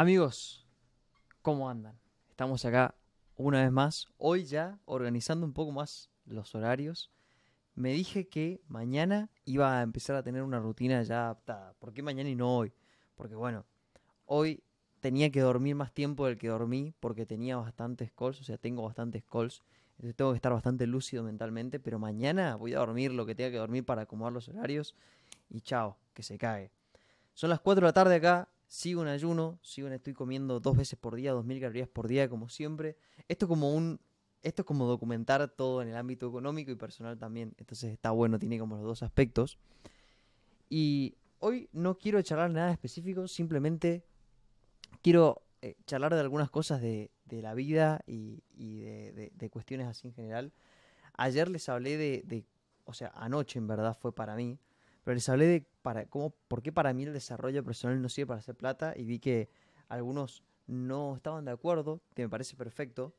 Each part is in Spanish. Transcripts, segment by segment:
Amigos, ¿cómo andan? Estamos acá una vez más, hoy ya organizando un poco más los horarios. Me dije que mañana iba a empezar a tener una rutina ya adaptada. ¿Por qué mañana y no hoy? Porque bueno, hoy tenía que dormir más tiempo del que dormí porque tenía bastantes calls, o sea, tengo bastantes calls. Entonces tengo que estar bastante lúcido mentalmente, pero mañana voy a dormir lo que tenga que dormir para acomodar los horarios y chao, que se cae. Son las 4 de la tarde acá, sigo en ayuno, sigo en, estoy comiendo dos veces por día, dos mil calorías por día, como siempre. Esto es como un. Esto es como documentar todo en el ámbito económico y personal también. Entonces está bueno, tiene como los dos aspectos. Y hoy no quiero charlar nada específico, simplemente quiero eh, charlar de algunas cosas de, la vida y, de, cuestiones así en general. Ayer les hablé de, o sea, anoche en verdad fue para mí, pero les hablé de para, cómo, por qué para mí el desarrollo personal no sirve para hacer plata y vi que algunos no estaban de acuerdo, que me parece perfecto.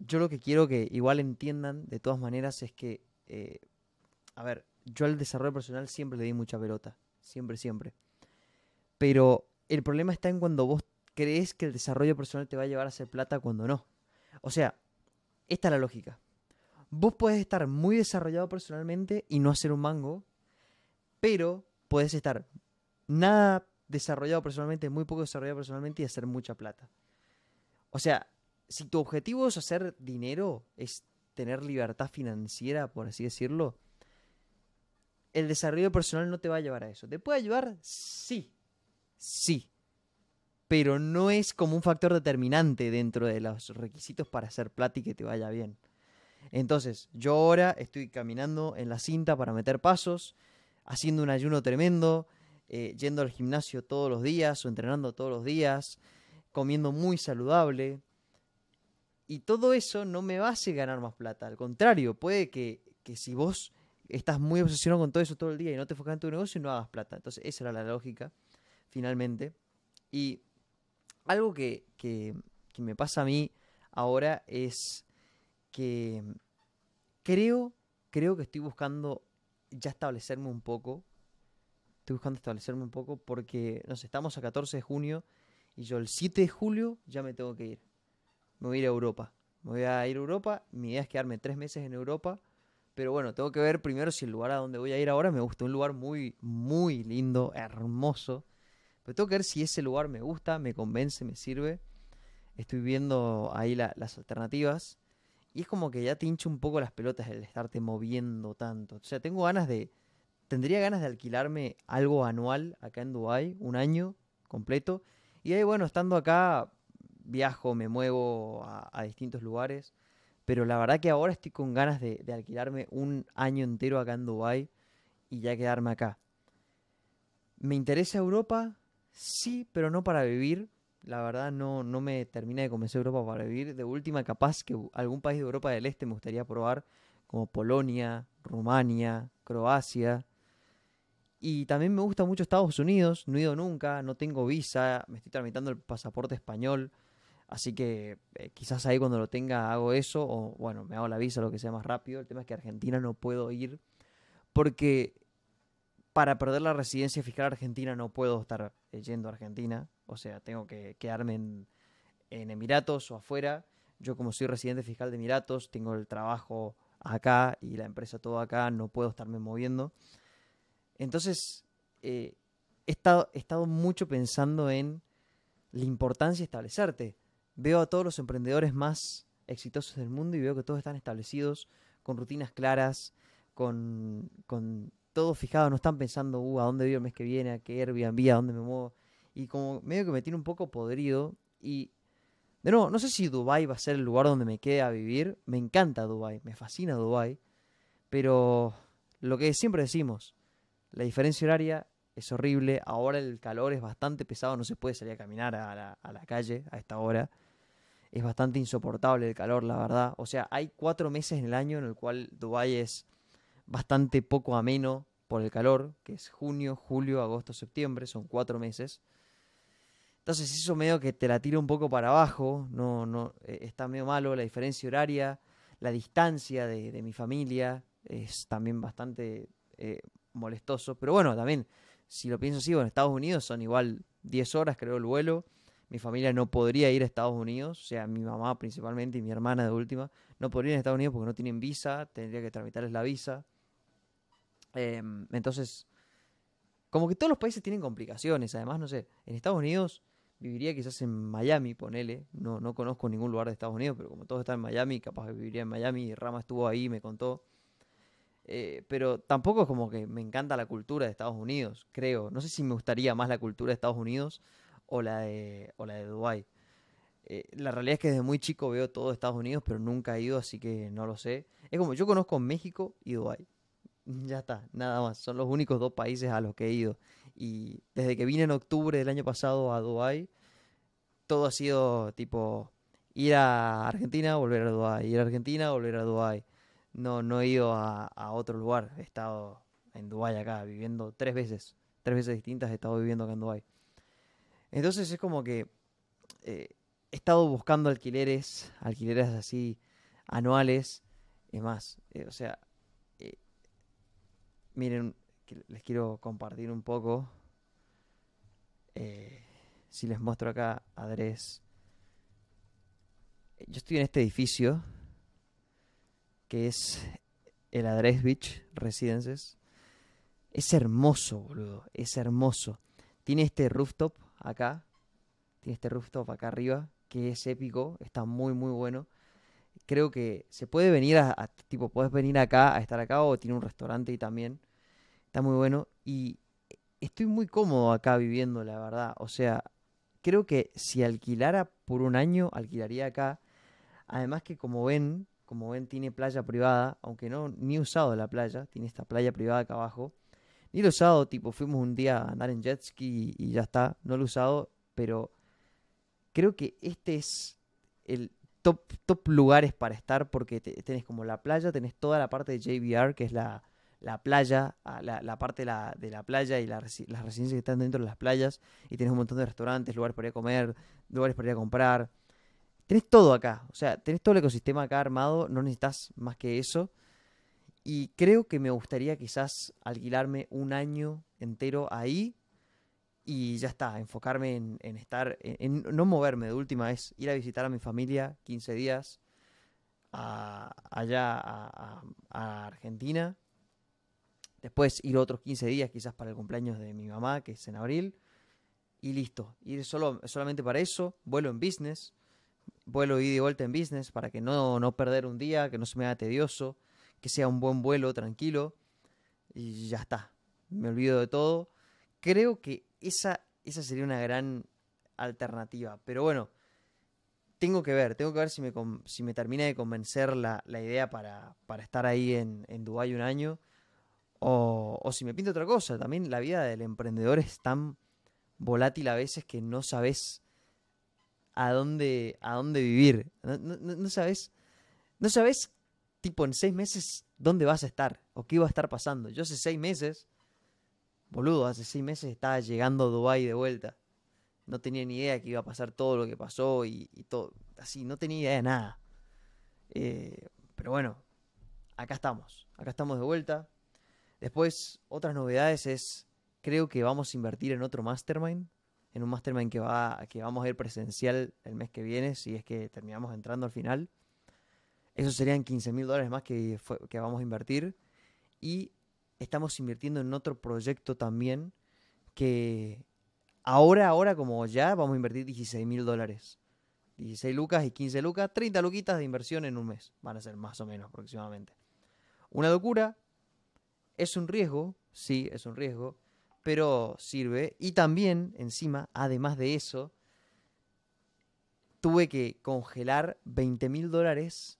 Yo lo que quiero que igual entiendan de todas maneras es que, eh, a ver, yo al desarrollo personal siempre le di mucha pelota, siempre, siempre. Pero el problema está en cuando vos crees que el desarrollo personal te va a llevar a hacer plata cuando no. O sea, esta es la lógica. Vos podés estar muy desarrollado personalmente y no hacer un mango, pero puedes estar nada desarrollado personalmente, muy poco desarrollado personalmente y hacer mucha plata. O sea, si tu objetivo es hacer dinero, es tener libertad financiera, por así decirlo, el desarrollo personal no te va a llevar a eso. ¿Te puede ayudar? Sí, sí, pero no es como un factor determinante dentro de los requisitos para hacer plata y que te vaya bien. Entonces, yo ahora estoy caminando en la cinta para meter pasos, haciendo un ayuno tremendo, eh, yendo al gimnasio todos los días o entrenando todos los días, comiendo muy saludable. Y todo eso no me va a ganar más plata. Al contrario, puede que, si vos estás muy obsesionado con todo eso todo el día y no te enfocas en tu negocio, no hagas plata. Entonces, esa era la lógica, finalmente. Y algo que, que, que me pasa a mí ahora es que creo, creo que estoy buscando ya establecerme un poco. Estoy buscando establecerme un poco porque nos estamos a 14 de junio y yo el 7 de julio ya me tengo que ir. Me voy a ir a Europa. Me voy a ir a Europa. Mi idea es quedarme tres meses en Europa. Pero bueno, tengo que ver primero si el lugar a donde voy a ir ahora me gusta. Un lugar muy, muy lindo, hermoso. Pero tengo que ver si ese lugar me gusta, me convence, me sirve. Estoy viendo ahí las alternativas. Y es como que ya te hincha un poco las pelotas el estarte moviendo tanto. O sea, tengo ganas de. Tendría ganas de alquilarme algo anual acá en Dubai, un año completo. Y ahí, bueno, estando acá, viajo, me muevo a, distintos lugares. Pero la verdad que ahora estoy con ganas de, de alquilarme un año entero acá en Dubai y ya quedarme acá. ¿Me interesa Europa? Sí, pero no para vivir, la verdad no, no me termina de convencer Europa para vivir. De última, capaz que algún país de Europa del Este me gustaría probar, como Polonia, Rumania, Croacia. Y también me gusta mucho Estados Unidos, no he ido nunca, no tengo visa, me estoy tramitando el pasaporte español. Así que eh, quizás ahí cuando lo tenga hago eso, o bueno, me hago la visa, lo que sea más rápido. El tema es que Argentina no puedo ir, porque para perder la residencia fiscal argentina no puedo estar eh, yendo a Argentina o sea, tengo que quedarme en, Emiratos o afuera. Yo como soy residente fiscal de Emiratos, tengo el trabajo acá y la empresa todo acá, no puedo estarme moviendo. Entonces, eh, he, estado, he estado mucho pensando en la importancia de establecerte. Veo a todos los emprendedores más exitosos del mundo y veo que todos están establecidos, con rutinas claras, con, todo fijado, no están pensando, uh, a dónde vivo el mes que viene, a qué Airbnb, a dónde me muevo y como medio que me tiene un poco podrido y de nuevo, no sé si Dubai va a ser el lugar donde me quede a vivir, me encanta Dubai, me fascina Dubai, pero lo que siempre decimos, la diferencia horaria es horrible, ahora el calor es bastante pesado, no se puede salir a caminar a la, calle a esta hora. Es bastante insoportable el calor, la verdad. O sea, hay cuatro meses en el año en el cual Dubái es bastante poco ameno por el calor, que es junio, julio, agosto, septiembre, son cuatro meses. Entonces eso medio que te la tira un poco para abajo, no, no, eh, está medio malo la diferencia horaria, la distancia de, mi familia es también bastante eh, molestoso, pero bueno, también, si lo pienso así, bueno, Estados Unidos son igual 10 horas creo el vuelo, mi familia no podría ir a Estados Unidos, o sea, mi mamá principalmente y mi hermana de última, no podrían ir a Estados Unidos porque no tienen visa, tendría que tramitarles la visa. Em, entonces, como que todos los países tienen complicaciones, además, no sé, en Estados Unidos viviría quizás en Miami, ponele. No, no conozco ningún lugar de Estados Unidos, pero como todo está en Miami, capaz que viviría en Miami. Y Rama estuvo ahí, me contó. Eh, pero tampoco es como que me encanta la cultura de Estados Unidos, creo. No sé si me gustaría más la cultura de Estados Unidos o la de, o la de Dubái. Eh, la realidad es que desde muy chico veo todo Estados Unidos, pero nunca he ido, así que no lo sé. Es como yo conozco México y Dubái. Ya está, nada más. Son los únicos dos países a los que he ido. Y desde que vine en octubre del año pasado a Dubái, todo ha sido tipo ir a Argentina, volver a Dubái, ir a Argentina, volver a Dubái. No, no he ido a, otro lugar, he estado en Dubái acá, viviendo tres veces, tres veces distintas he estado viviendo acá en Dubái. Entonces es como que eh, he estado buscando alquileres, alquileres así anuales, y más, eh, o sea, eh, miren, les quiero compartir un poco. Eh, si les muestro acá Adres. Yo estoy en este edificio que es el Adres Beach Residences. Es hermoso, boludo. Es hermoso. Tiene este rooftop acá. Tiene este rooftop acá arriba que es épico. Está muy, muy bueno. Creo que se puede venir a, tipo, puedes venir acá a estar acá o tiene un restaurante y también está muy bueno y estoy muy cómodo acá viviendo, la verdad. O sea, creo que si alquilara por un año, alquilaría acá. Además que como ven, como ven tiene playa privada, aunque no ni he usado la playa, tiene esta playa privada acá abajo. Ni lo he usado, tipo, fuimos un día a andar en jet ski y, ya está, no lo he usado, pero creo que este es el top, top lugares para estar porque tenés como la playa, tenés toda la parte de JBR, que es la, la playa, la, parte de la, playa y las residencias que están dentro de las playas. Y tienes un montón de restaurantes, lugares para ir a comer, lugares para ir a comprar. Tenés todo acá, o sea, tenés todo el ecosistema acá armado, no necesitas más que eso. Y creo que me gustaría quizás alquilarme un año entero ahí y ya está, enfocarme en, estar, en, no moverme de última, es ir a visitar a mi familia 15 días allá a Argentina Después ir otros 15 días quizás para el cumpleaños de mi mamá, que es en abril. Y listo, ir solo, solamente para eso, vuelo en business, vuelo ida y vuelta en business para que no, no perder un día, que no se me haga tedioso, que sea un buen vuelo tranquilo. Y ya está, me olvido de todo. Creo que esa, esa sería una gran alternativa. Pero bueno, tengo que ver, tengo que ver si me, si me termina de convencer la, idea para, para estar ahí en, en Dubái un año o, si me pinta otra cosa, también la vida del emprendedor es tan volátil a veces que no sabes a dónde, a dónde vivir. No, sabes, no sabes, tipo, en seis meses dónde vas a estar o qué iba a estar pasando. Yo hace seis meses, boludo, hace seis meses estaba llegando a Dubái de vuelta. No tenía ni idea que iba a pasar todo lo que pasó y, todo. Así, no tenía idea de nada. Eh, pero bueno, acá estamos. Acá estamos de vuelta Después, otras novedades es, creo que vamos a invertir en otro mastermind, en un mastermind que, va, que vamos a ir presencial el mes que viene, si es que terminamos entrando al final. Eso serían 15 mil dólares más que, vamos a invertir. Y estamos invirtiendo en otro proyecto también que ahora, ahora como ya, vamos a invertir 16 mil dólares. 16 lucas y 15 lucas, 30 luquitas de inversión en un mes, van a ser más o menos aproximadamente. Una locura, es un riesgo, sí, es un riesgo, pero sirve. Y también, encima, además de eso, tuve que congelar 20 mil dólares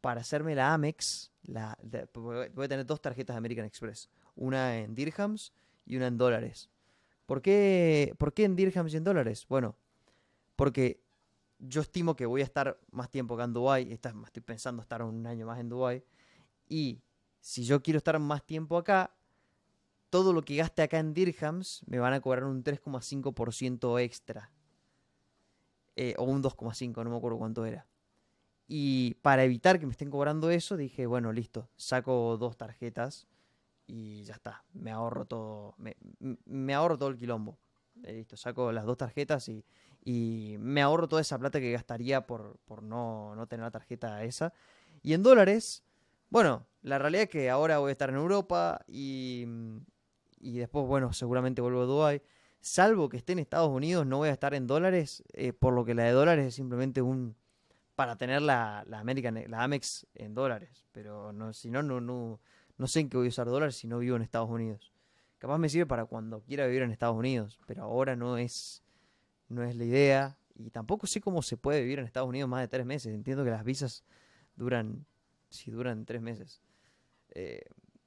para hacerme la Amex. La, voy a tener dos tarjetas de American Express, una en dirhams y una en dólares. ¿Por qué, ¿Por qué en dirhams y en dólares? Bueno, porque yo estimo que voy a estar más tiempo acá en Dubái, estoy pensando estar un año más en Dubái, y si yo quiero estar más tiempo acá, todo lo que gaste acá en dirhams me van a cobrar un 3,5% extra. Eh, o un 2,5, no me acuerdo cuánto era. Y para evitar que me estén cobrando eso, dije, bueno, listo, saco dos tarjetas y ya está, me ahorro todo, me, ahorro todo el quilombo. Eh, listo, saco las dos tarjetas y, y, me ahorro toda esa plata que gastaría por, por no, no tener la tarjeta esa. Y en dólares, bueno, la realidad es que ahora voy a estar en Europa y, mm, y después, bueno, seguramente vuelvo a Dubai. Salvo que esté en Estados Unidos, no voy a estar en dólares, eh, por lo que la de dólares es simplemente un... para tener la, la, American, la Amex en dólares. Pero no, si no, no, no, no sé en qué voy a usar dólares si no vivo en Estados Unidos. Capaz me sirve para cuando quiera vivir en Estados Unidos, pero ahora no es, no es la idea. Y tampoco sé cómo se puede vivir en Estados Unidos más de tres meses. Entiendo que las visas duran si duran tres meses. Eh,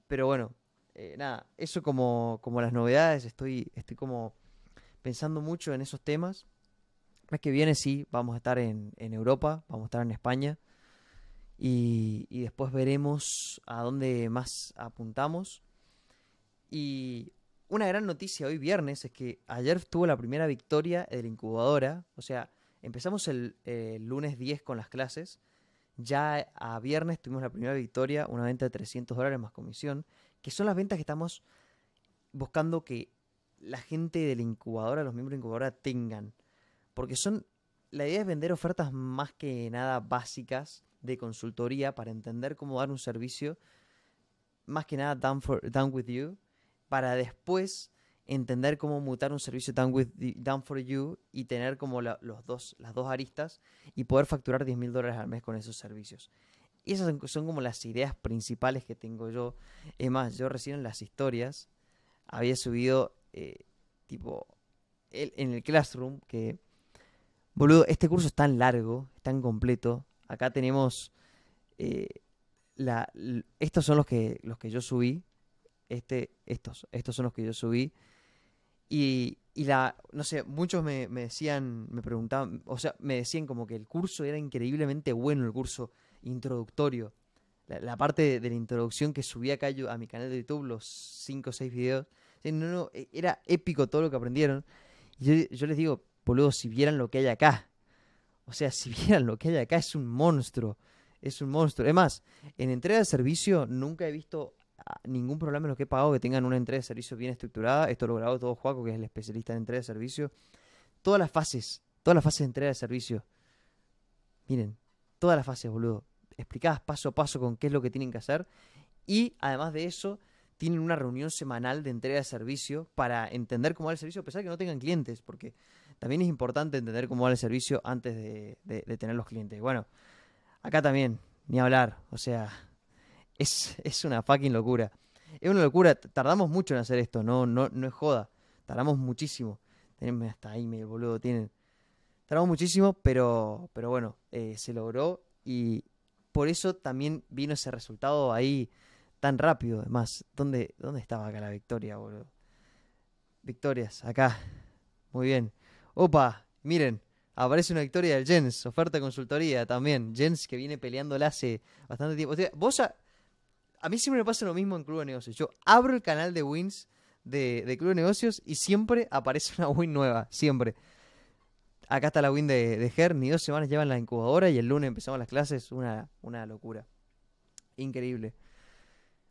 pero bueno, eh, nada, eso como, las novedades, estoy, estoy como pensando mucho en esos temas. El que viene sí, vamos a estar en, Europa, vamos a estar en España. Y, y, después veremos a dónde más apuntamos. Y una gran noticia hoy viernes es que ayer tuvo la primera victoria de la incubadora. O sea, empezamos el lunes 10 con las clases ya a viernes tuvimos la primera victoria, una venta de 300 dólares más comisión, que son las ventas que estamos buscando que la gente de la incubadora, los miembros de la incubadora tengan. Porque son, la idea es vender ofertas más que nada básicas de consultoría para entender cómo dar un servicio, más que nada done, for, done with you, para después entender cómo mutar un servicio done, with for you y tener como los dos, las dos aristas y poder facturar 10 mil dólares al mes con esos servicios. Y esas son, como las ideas principales que tengo yo. Es más, yo recién en las historias había subido eh, tipo en el Classroom que, boludo, este curso es tan largo, es tan completo. Acá tenemos... Eh, estos son los que, los que yo subí. Este, estos, estos son los que yo subí. Y, la, no sé, muchos me, decían, me preguntaban, o sea, me decían como que el curso era increíblemente bueno, el curso introductorio. La, parte de, la introducción que subí acá yo, a mi canal de YouTube, los 5 o 6 videos. E, era épico todo lo que aprendieron. Y yo, yo les digo, boludo, si vieran lo que hay acá. O sea, si vieran lo que hay acá, es un monstruo. Es un monstruo. Es más, en entrega de servicio nunca he visto ningún problema en lo que he pagado que tengan una entrega de servicio bien estructurada. Esto lo grabó todo Juaco, que es el especialista en entrega de servicio. Todas las fases, todas las fases de entrega de servicio. Miren, todas las fases, boludo. Explicadas paso a paso con qué es lo que tienen que hacer. Y además de eso, tienen una reunión semanal de entrega de servicio para entender cómo va el servicio, a pesar de que no tengan clientes, porque también es importante entender cómo va el servicio antes de, de tener los clientes. Bueno, acá también, ni hablar. O sea, es, una fucking locura. Es una locura. Tardamos mucho en hacer esto, no, no, no es joda. Tardamos muchísimo. tenemos hasta ahí email, boludo, tienen. Tardamos muchísimo, pero, pero bueno, eh, se logró y por eso también vino ese resultado ahí tan rápido. Además, ¿dónde, dónde estaba acá la victoria, boludo? Victorias, acá. Muy bien. Opa, miren, aparece una victoria del Jens, oferta de consultoría también. Jens que viene peleándola hace bastante tiempo. O vos ya a mí siempre me pasa lo mismo en Club de Negocios. Yo abro el canal de wins de, Club de Negocios y siempre aparece una win nueva, siempre. Acá está la win de, GER. Ni dos semanas llevan la incubadora y el lunes empezamos las clases, una, una locura. Increíble.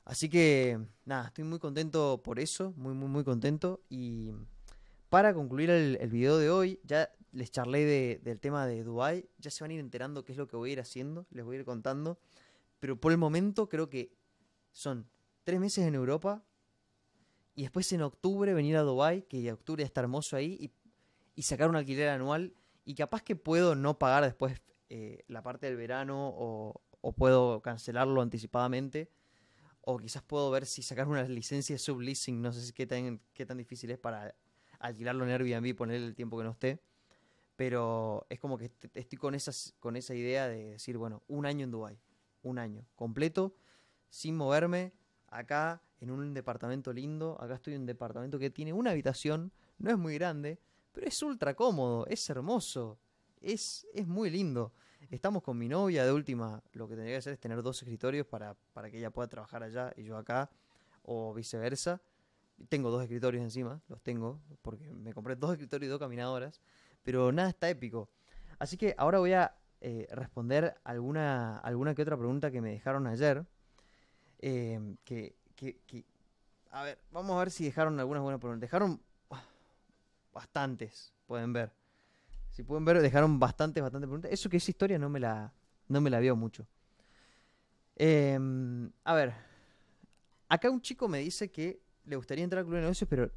Así que, nada, estoy muy contento por eso, muy, muy, muy contento. Y para concluir el, el video de hoy, ya les charlé del tema de Dubai, ya se van a ir enterando qué es lo que voy a ir haciendo, les voy a ir contando. Pero por el momento creo que son tres meses en Europa y después en octubre venir a Dubai, que de octubre está hermoso ahí, y, sacar un alquiler anual y capaz que puedo no pagar después eh, la parte del verano o, puedo cancelarlo anticipadamente o quizás puedo ver si sacar una licencia de subleasing, no sé si qué tan, qué tan difícil es para alquilarlo en Airbnb, ponerle el tiempo que no esté, pero es como que estoy con, con esa idea de decir, bueno, un año en Dubai, un año completo, sin moverme, acá en un departamento lindo, acá estoy en un departamento que tiene una habitación, no es muy grande, pero es ultra cómodo, es hermoso, es, muy lindo. Estamos con mi novia, de última, lo que tendría que hacer es tener dos escritorios para, que ella pueda trabajar allá y yo acá, o viceversa. Tengo dos escritorios encima, los tengo, porque me compré dos escritorios y dos caminadoras, pero nada está épico. Así que ahora voy a eh, responder alguna, alguna que otra pregunta que me dejaron ayer Em, que, a ver, vamos a ver si dejaron algunas buenas preguntas. Dejaron bastantes, pueden ver. Si pueden ver, dejaron bastantes, bastantes preguntas. Eso que esa historia no me la, no me la veo mucho. Em, a ver, acá un chico me dice que le gustaría entrar al club de negocios, pero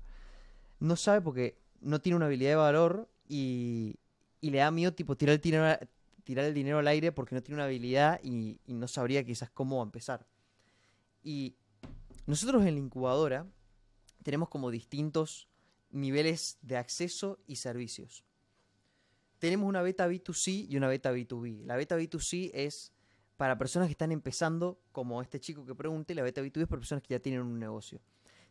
no sabe porque no tiene una habilidad de valor y, le da miedo tipo tirar el, dinero, tirar el dinero al aire porque no tiene una habilidad y, y no sabría quizás cómo empezar. Y nosotros en la incubadora tenemos como distintos niveles de acceso y servicios. Tenemos una beta B2C y una beta B2B. La beta B2C es para personas que están empezando, como este chico que pregunte, la beta B2B es para personas que ya tienen un negocio.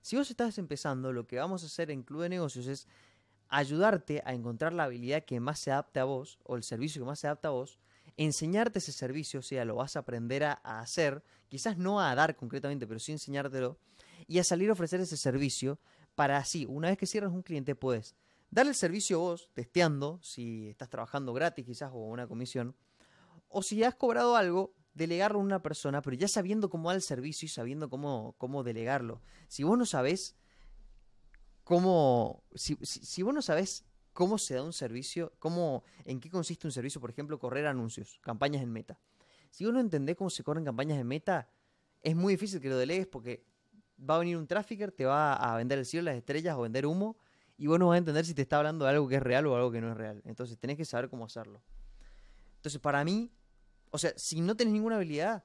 Si vos estás empezando, lo que vamos a hacer en Club de Negocios es ayudarte a encontrar la habilidad que más se adapte a vos o el servicio que más se adapta a vos enseñarte ese servicio, o sea, lo vas a aprender a, hacer, quizás no a dar concretamente, pero sí enseñártelo, y a salir a ofrecer ese servicio para así, una vez que cierres un cliente, puedes darle el servicio vos, testeando, si estás trabajando gratis quizás o una comisión, o si has cobrado algo, delegarlo a una persona, pero ya sabiendo cómo dar el servicio y sabiendo cómo, cómo delegarlo. Si vos no sabés cómo, si, si vos no sabés cómo se da un servicio, cómo, en qué consiste un servicio, por ejemplo, correr anuncios, campañas en meta. Si vos no entendés cómo se corren campañas en meta, es muy difícil que lo delegues porque va a venir un trafficker, te va a vender el cielo, las estrellas o vender humo y vos no vas a entender si te está hablando de algo que es real o algo que no es real. Entonces tenés que saber cómo hacerlo. Entonces para mí, o sea, si no tenés ninguna habilidad,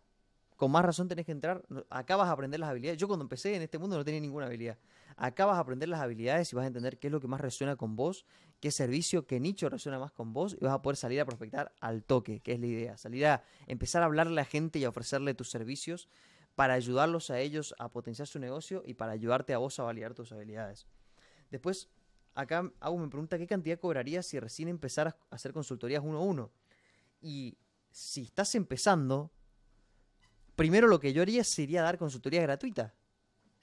con más razón tenés que entrar, acá vas a aprender las habilidades. Yo cuando empecé en este mundo no tenía ninguna habilidad. Acá vas a aprender las habilidades y vas a entender qué es lo que más resuena con vos, qué servicio, qué nicho resuena más con vos y vas a poder salir a prospectar al toque, que es la idea, salir a empezar a hablarle a la gente y a ofrecerle tus servicios para ayudarlos a ellos a potenciar su negocio y para ayudarte a vos a validar tus habilidades. Después, acá hago me pregunta qué cantidad cobrarías si recién empezaras a hacer consultorías uno a uno. Y si estás empezando, primero lo que yo haría sería dar consultorías gratuitas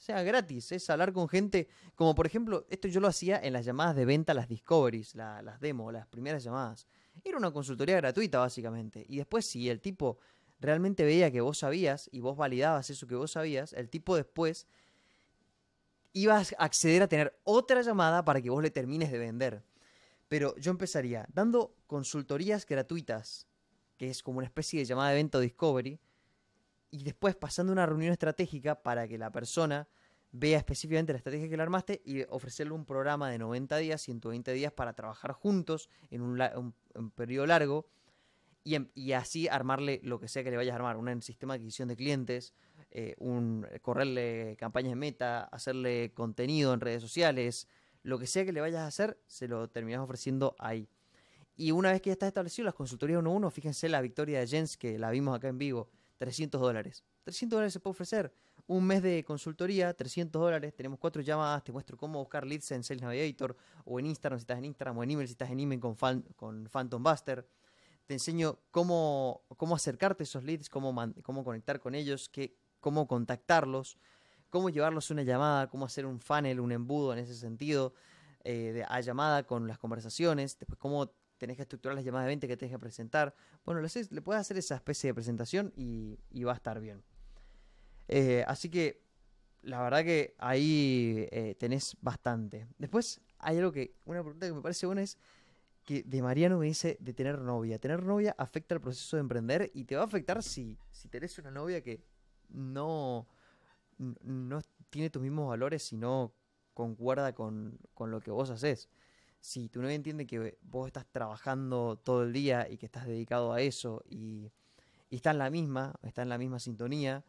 sea gratis, es hablar con gente, como por ejemplo, esto yo lo hacía en las llamadas de venta, las discoveries, las demos, las primeras llamadas. Era una consultoría gratuita básicamente. Y después si el tipo realmente veía que vos sabías y vos validabas eso que vos sabías, el tipo después iba a acceder a tener otra llamada para que vos le termines de vender. Pero yo empezaría dando consultorías gratuitas, que es como una especie de llamada de venta o discovery, y después pasando una reunión estratégica para que la persona vea específicamente la estrategia que le armaste y ofrecerle un programa de 90 días, 120 días para trabajar juntos en un, periodo largo em, y, así armarle lo que sea que le vayas a armar, un sistema de adquisición de clientes, eh, un, correrle campañas de meta, hacerle contenido en redes sociales, lo que sea que le vayas a hacer, se lo terminas ofreciendo ahí. Y una vez que ya está establecido, las consultorías 1-1, fíjense la victoria de Jens, que la vimos acá en vivo, 300 dólares. 300 dólares se puede ofrecer. Un mes de consultoría, 300 dólares. Tenemos cuatro llamadas. Te muestro cómo buscar leads en Sales Navigator o en Instagram si estás en Instagram o en email si estás en email con, con Phantom Buster. Te enseño cómo, cómo acercarte a esos leads, cómo, cómo conectar con ellos, qué, cómo contactarlos, cómo llevarlos una llamada, cómo hacer un funnel, un embudo en ese sentido, eh, de, a llamada con las conversaciones, después cómo tenés que estructurar las llamadas de 20 que tenés que presentar. Bueno, le puedes hacer esa especie de presentación y, va a estar bien. Eh, así que la verdad que ahí eh, tenés bastante. Después hay algo que, una pregunta que me parece buena es que de Mariano me dice de tener novia. Tener novia afecta el proceso de emprender y te va a afectar si, tenés una novia que no, no tiene tus mismos valores, y no concuerda con, con lo que vos haces si tú no entiende que vos estás trabajando todo el día y que estás dedicado a eso y, está en la misma, está la misma sintonía,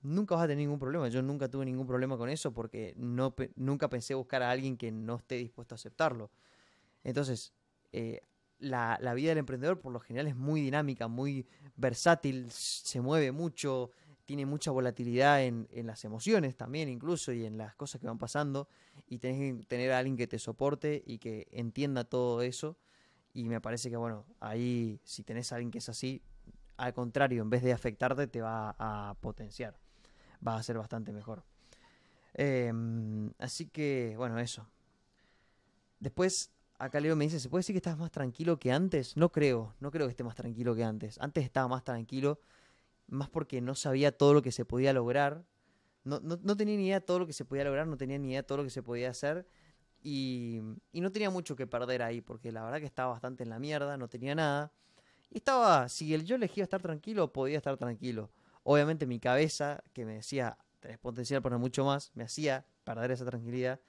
nunca vas a tener ningún problema. Yo nunca tuve ningún problema con eso porque nunca pensé buscar a alguien que no esté dispuesto a aceptarlo. Entonces, eh, la, la, vida del emprendedor por lo general es muy dinámica, muy versátil, se mueve mucho, tiene mucha volatilidad en, las emociones también incluso y en las cosas que van pasando y tenés que tener a alguien que te soporte y que entienda todo eso y me parece que bueno, ahí si tenés a alguien que es así, al contrario, en vez de afectarte te va a potenciar, va a ser bastante mejor. Em, así que bueno, eso. Después acá Leo me dice, ¿se puede decir que estás más tranquilo que antes? No creo, no creo que esté más tranquilo que antes. Antes estaba más tranquilo más porque no sabía todo lo que se podía lograr. No, tenía ni idea de todo lo que se podía lograr, no tenía ni idea de todo lo que se podía hacer. Y, no tenía mucho que perder ahí, porque la verdad que estaba bastante en la mierda, no tenía nada. Y estaba, si yo elegía estar tranquilo, podía estar tranquilo. Obviamente mi cabeza, que me decía, tenés potencial para mucho más, me hacía perder esa tranquilidad.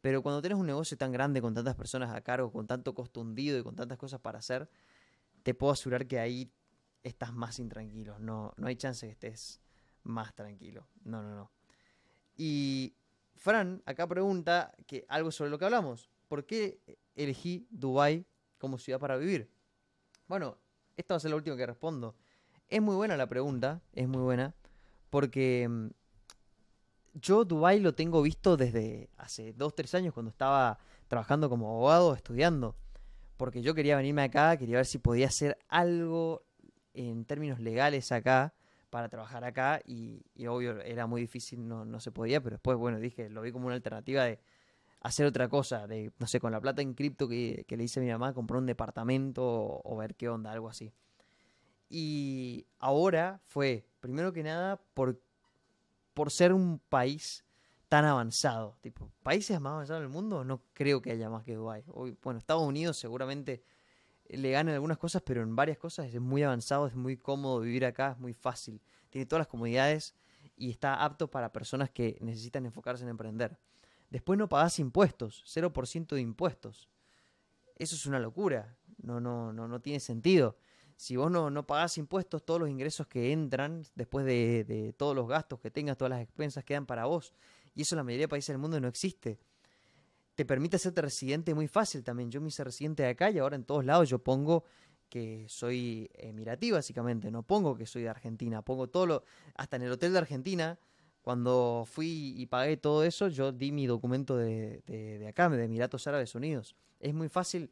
Pero cuando tienes un negocio tan grande, con tantas personas a cargo, con tanto costo hundido y con tantas cosas para hacer, te puedo asegurar que ahí estás más intranquilo, no, no hay chance que estés más tranquilo, no, no, no. Y Fran acá pregunta que algo sobre lo que hablamos, ¿por qué elegí Dubai como ciudad para vivir? Bueno, esto va a ser lo último que respondo. Es muy buena la pregunta, es muy buena, porque mm, yo Dubai lo tengo visto desde hace dos, tres años cuando estaba trabajando como abogado, estudiando, porque yo quería venirme acá, quería ver si podía hacer algo en términos legales acá para trabajar acá y, obvio era muy difícil, no, no, se podía, pero después, bueno, dije, lo vi como una alternativa de hacer otra cosa, de, no sé, con la plata en cripto que, le hice a mi mamá, comprar un departamento o, ver qué onda, algo así. Y ahora fue, primero que nada, por, por ser un país tan avanzado. Tipo, países más avanzados del mundo no creo que haya más que Dubái. bueno, Estados Unidos seguramente le gana en algunas cosas, pero en varias cosas es muy avanzado, es muy cómodo vivir acá, es muy fácil. Tiene todas las comodidades y está apto para personas que necesitan enfocarse en emprender. Después no pagás impuestos, 0% de impuestos. Eso es una locura, no, no, no, no tiene sentido. Si vos no, no pagás impuestos, todos los ingresos que entran, después de, de todos los gastos que tengas, todas las expensas quedan para vos. Y eso en la mayoría de países del mundo no existe que permite ser residente muy fácil también. Yo me hice residente de acá y ahora en todos lados yo pongo que soy emiratí básicamente, no pongo que soy de Argentina, pongo todo lo, hasta en el hotel de Argentina, cuando fui y pagué todo eso, yo di mi documento de, de, acá, de Emiratos Árabes Unidos. Es muy fácil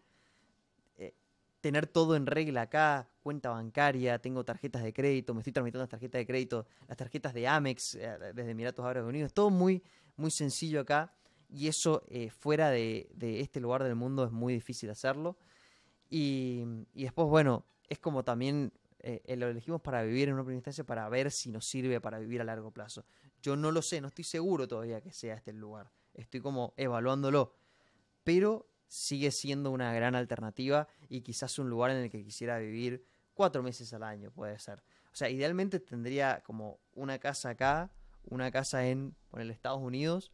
eh, tener todo en regla acá, cuenta bancaria, tengo tarjetas de crédito, me estoy tramitando las tarjetas de crédito, las tarjetas de Amex eh, desde Emiratos Árabes Unidos, todo muy, muy sencillo acá y eso eh, fuera de, este lugar del mundo es muy difícil hacerlo. Y, después, bueno, es como también eh, eh, lo elegimos para vivir en una primera instancia, para ver si nos sirve para vivir a largo plazo. Yo no lo sé, no estoy seguro todavía que sea este el lugar. Estoy como evaluándolo. Pero sigue siendo una gran alternativa y quizás un lugar en el que quisiera vivir cuatro meses al año, puede ser. O sea, idealmente tendría como una casa acá, una casa en, en Estados Unidos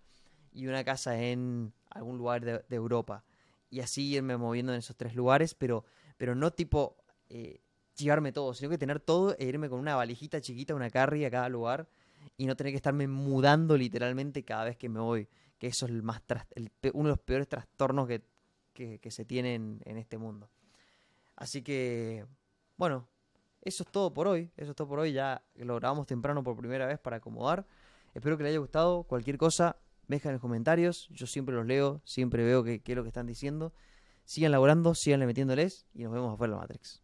y una casa en algún lugar de, Europa. Y así irme moviendo en esos tres lugares, pero, pero no tipo eh, llevarme todo, sino que tener todo e irme con una valijita chiquita, una carry a cada lugar y no tener que estarme mudando literalmente cada vez que me voy. Que eso es el más uno de los peores trastornos que, se tienen en, en este mundo. Así que, bueno, eso es todo por hoy. Eso es todo por hoy. Ya lo grabamos temprano por primera vez para acomodar. Espero que les haya gustado. Cualquier cosa, me dejan en los comentarios, yo siempre los leo, siempre veo qué es lo que están diciendo. Sigan laborando, sigan metiéndoles y nos vemos afuera de la Matrix.